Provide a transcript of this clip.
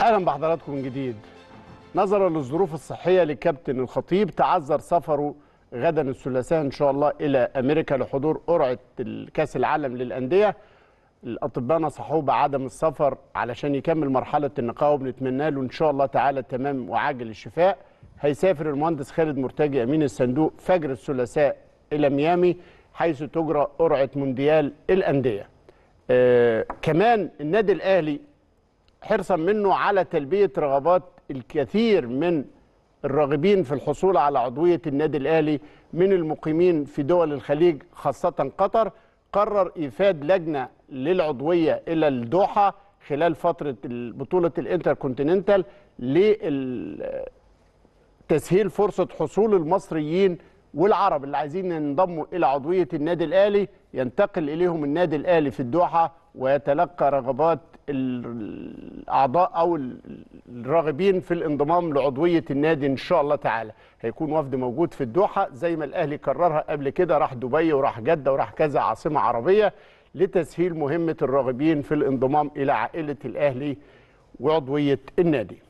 اهلا بحضراتكم من جديد نظرا للظروف الصحيه للكابتن الخطيب تعذر سفره غدا الثلاثاء ان شاء الله الى امريكا لحضور قرعه كاس العالم للانديه الاطباء نصحوه بعدم السفر علشان يكمل مرحله النقاهه وبنتمنى له ان شاء الله تعالى تمام وعاجل الشفاء هيسافر المهندس خالد مرتجي امين الصندوق فجر الثلاثاء الى ميامي حيث تجرى قرعه مونديال الانديه آه كمان النادي الاهلي حرصا منه على تلبية رغبات الكثير من الراغبين في الحصول على عضوية النادي الأهلي من المقيمين في دول الخليج خاصة قطر قرر إيفاد لجنة للعضوية إلى الدوحة خلال فترة بطولة الانتركونتيننتال لتسهيل فرصة حصول المصريين والعرب اللي عايزين ينضموا إلى عضوية النادي الأهلي ينتقل إليهم النادي الأهلي في الدوحة ويتلقى رغبات الأعضاء أو الراغبين في الانضمام لعضوية النادي إن شاء الله تعالى هيكون وفد موجود في الدوحة زي ما الأهلي كررها قبل كده راح دبي وراح جدة وراح كذا عاصمة عربية لتسهيل مهمة الراغبين في الانضمام إلى عائلة الأهلي وعضوية النادي